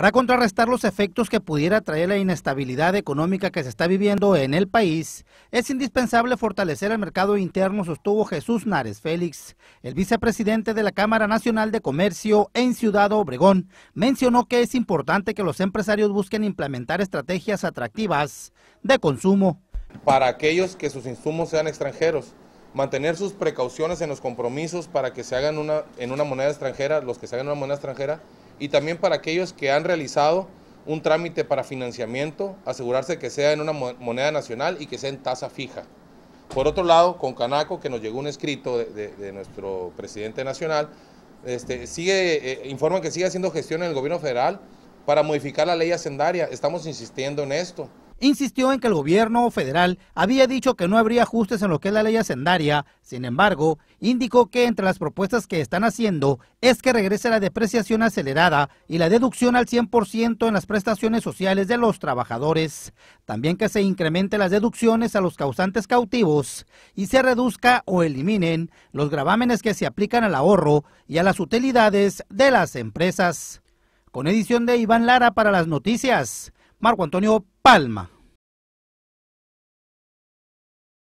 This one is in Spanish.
para contrarrestar los efectos que pudiera traer la inestabilidad económica que se está viviendo en el país, es indispensable fortalecer el mercado interno, sostuvo Jesús Nares Félix. El vicepresidente de la Cámara Nacional de Comercio en Ciudad Obregón mencionó que es importante que los empresarios busquen implementar estrategias atractivas de consumo. Para aquellos que sus insumos sean extranjeros, mantener sus precauciones en los compromisos para que se hagan una, en una moneda extranjera, los que se hagan en una moneda extranjera, y también para aquellos que han realizado un trámite para financiamiento, asegurarse que sea en una moneda nacional y que sea en tasa fija. Por otro lado, con Canaco, que nos llegó un escrito de, nuestro presidente nacional, este, sigue, eh, que sigue haciendo gestión en el gobierno federal para modificar la ley hacendaria. Estamos insistiendo en esto insistió en que el gobierno federal había dicho que no habría ajustes en lo que es la ley hacendaria. Sin embargo, indicó que entre las propuestas que están haciendo es que regrese la depreciación acelerada y la deducción al 100% en las prestaciones sociales de los trabajadores. También que se incremente las deducciones a los causantes cautivos y se reduzca o eliminen los gravámenes que se aplican al ahorro y a las utilidades de las empresas. Con edición de Iván Lara para las noticias, Marco Antonio Palma.